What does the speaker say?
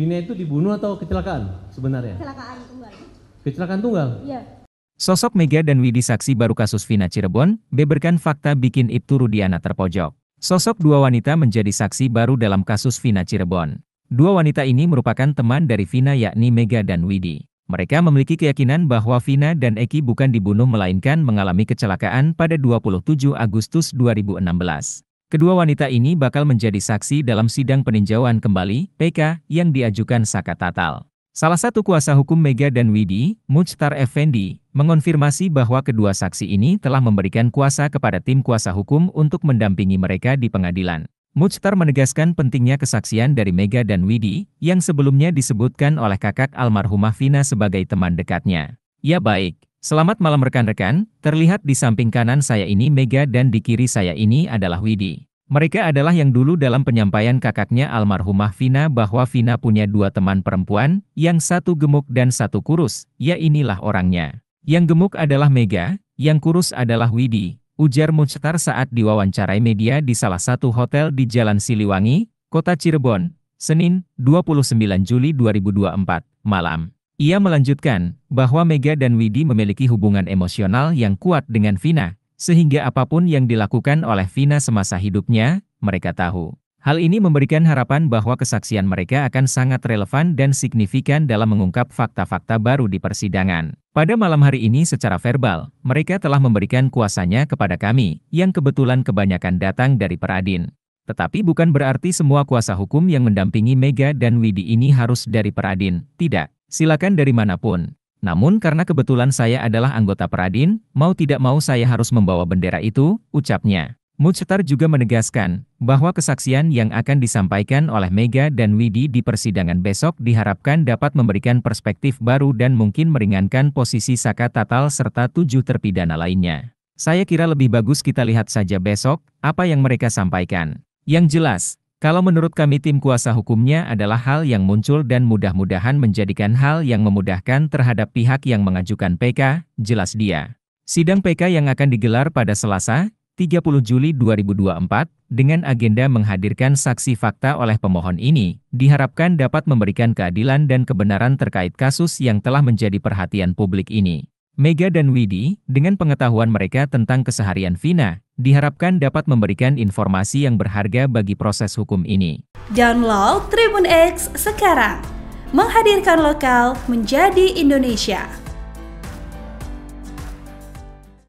Vina itu dibunuh atau kecelakaan sebenarnya? Kecelakaan tunggal. Kecelakaan tunggal? Iya. Sosok Mega dan Widi saksi baru kasus Vina Cirebon, beberkan fakta bikin Ibtu Rudiana terpojok. Sosok dua wanita menjadi saksi baru dalam kasus Vina Cirebon. Dua wanita ini merupakan teman dari Vina yakni Mega dan Widi. Mereka memiliki keyakinan bahwa Vina dan Eki bukan dibunuh melainkan mengalami kecelakaan pada 27 Agustus 2016. Kedua wanita ini bakal menjadi saksi dalam sidang peninjauan kembali (PK) yang diajukan Saka Tatal. Salah satu kuasa hukum Mega dan Widi, Muchtar Effendi, mengonfirmasi bahwa kedua saksi ini telah memberikan kuasa kepada tim kuasa hukum untuk mendampingi mereka di pengadilan. Muchtar menegaskan pentingnya kesaksian dari Mega dan Widi, yang sebelumnya disebutkan oleh kakak almarhumah Vina sebagai teman dekatnya. Ya baik, selamat malam rekan-rekan, terlihat di samping kanan saya ini Mega dan di kiri saya ini adalah Widi. Mereka adalah yang dulu dalam penyampaian kakaknya almarhumah Vina bahwa Vina punya dua teman perempuan, yang satu gemuk dan satu kurus, ya inilah orangnya. Yang gemuk adalah Mega, yang kurus adalah Widi, ujar Muchtar saat diwawancarai media di salah satu hotel di Jalan Siliwangi, Kota Cirebon, Senin, 29 Juli 2024, malam. Ia melanjutkan, bahwa Mega dan Widi memiliki hubungan emosional yang kuat dengan Vina, sehingga apapun yang dilakukan oleh Vina semasa hidupnya, mereka tahu. Hal ini memberikan harapan bahwa kesaksian mereka akan sangat relevan dan signifikan dalam mengungkap fakta-fakta baru di persidangan. Pada malam hari ini secara verbal, mereka telah memberikan kuasanya kepada kami, yang kebetulan kebanyakan datang dari Peradin. Tetapi bukan berarti semua kuasa hukum yang mendampingi Mega dan Widi ini harus dari Peradin, tidak. Silakan dari manapun. Namun karena kebetulan saya adalah anggota Peradin, mau tidak mau saya harus membawa bendera itu, ucapnya. Muchtar juga menegaskan bahwa kesaksian yang akan disampaikan oleh Mega dan Widi di persidangan besok diharapkan dapat memberikan perspektif baru dan mungkin meringankan posisi Saka Tatal serta tujuh terpidana lainnya. Saya kira lebih bagus kita lihat saja besok apa yang mereka sampaikan. Yang jelas, kalau menurut kami tim kuasa hukumnya adalah hal yang muncul dan mudah-mudahan menjadikan hal yang memudahkan terhadap pihak yang mengajukan PK, jelas dia. Sidang PK yang akan digelar pada Selasa, 30 Juli 2024, dengan agenda menghadirkan saksi fakta oleh pemohon ini, diharapkan dapat memberikan keadilan dan kebenaran terkait kasus yang telah menjadi perhatian publik ini. Mega dan Widi, dengan pengetahuan mereka tentang keseharian Vina, diharapkan dapat memberikan informasi yang berharga bagi proses hukum ini. Download Tribun X sekarang, menghadirkan lokal menjadi Indonesia.